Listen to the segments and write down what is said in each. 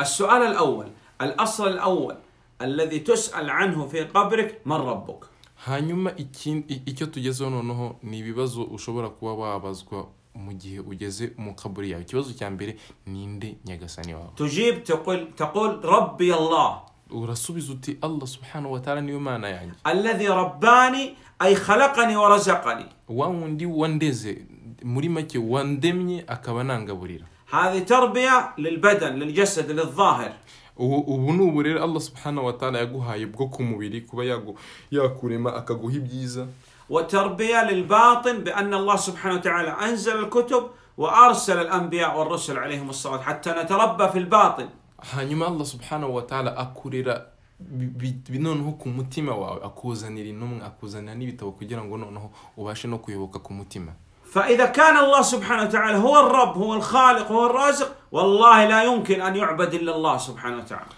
السؤال الأول الأصل الأول الذي تسأل عنه في قبرك من ربك هانيما إكين إكيو تجيزو نونوه نيبيبازو وشوبرا كوا وابازكو مجيه وجيزي مقبر يعني كيوزو كان بيري نيندي نيغساني واو تجيب تقول تقول ربي الله ورسو بيزوتي الله سبحانه وتعالى نيومانا يعني الذي رباني أي خلقني ورزقني وان دي وان ديزي مريمة وان ديمني أكوانا نغبريرا هذه تربية للبدن للجسد للظاهر ubu الله سبحانه وتعالى يقول يبقوك مبيري كبا يقو يأكل ما أكجوه بجيزة وتربية للباطن بأن الله سبحانه وتعالى أنزل الكتب وأرسل الأنبياء والرسل عليهم الصلاة حتى نتربى في الباطن هنيما الله سبحانه وتعالى أكرر بنونه كمتيمة وأكوزانيري نوم أكوزاناني بتوكجيران غنونه وباشنو كيوكا كمتيمة فإذا كان الله سبحانه وتعالى هو الرب هو الخالق هو الرازق والله لا يمكن أن يعبد إلا الله سبحانه وتعالى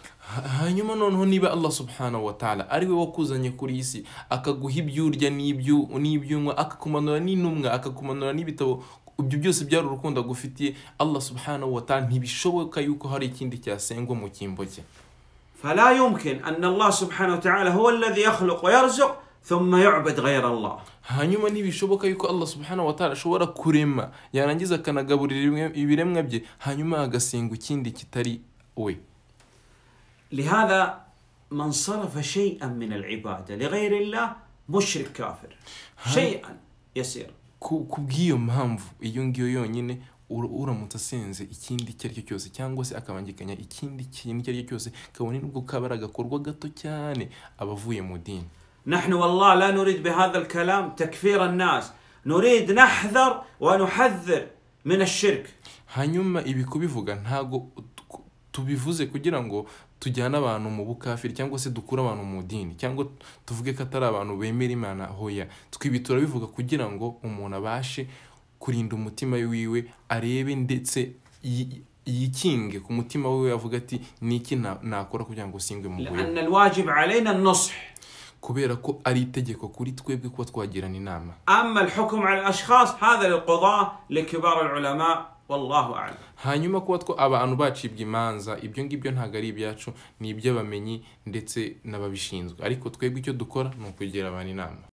hanyuma noneho niba allah subhanahu wa ta'ala ari we wakuzanye kuri isi akaguha ibyo urya n'ibyo unywa akakumanura n'intumwa akakumanura n'ibitabo ibyo byose byari urukundo agufitiye allah subhanahu wa ta'ala ntibishoboka yuko hari ikindi cyasengwa mu cyimbo cye فلا يمكن أن الله سبحانه وتعالى هو الذي يخلق ويرزق thumma yu'bad ghayra Allah hanyuma ntibishoboka yuko Allah subhanahu wa ta'ala ashobora kurema yarangiza akanagaburira ibiremwa bye hanyuma agasenga ikindi kitari we لهذا من صرف شيئا من العبادة لغير الله مشرك كافر شيئا يسير kubw'iyo mpamvu iyo ngiyo yonyine uramutse asenze ikindi icyo ari cyo cyose cyangwa se akabangikanya ikindi kintu icyo ari cyo cyose kabone nubwo kabara agakorwa gato cyane abavuye mu dini نحن والله لا نريد بهذا الكلام تكفير الناس نريد نحذر ونحذر من الشرك hanyuma ibi kubivuga ntago tubivuze kugira ngo tujyane abantu mu bukafiri cyangwa se dukure abantu mu dini cyangwa tuvuge ko atari abantu bemera imana hoya twibi turabivuga kugira ngo umuntu abashe kurinda umutima wiwe arebe ndetse yikinge ku mutima wiwe avuga ati niki nakora kugira ngo singwe mu buyobe kubera ko ari itegeko kuri twebwe kuba twagirana inama hanyuma kuba two abantu bacibwa imanza ibyo ngibyo ntabwo ari ibyacu ni iby'abamenyi ndetse n'ababishinzwe ariko twebwe icyo dukora ni ukugira abantu inama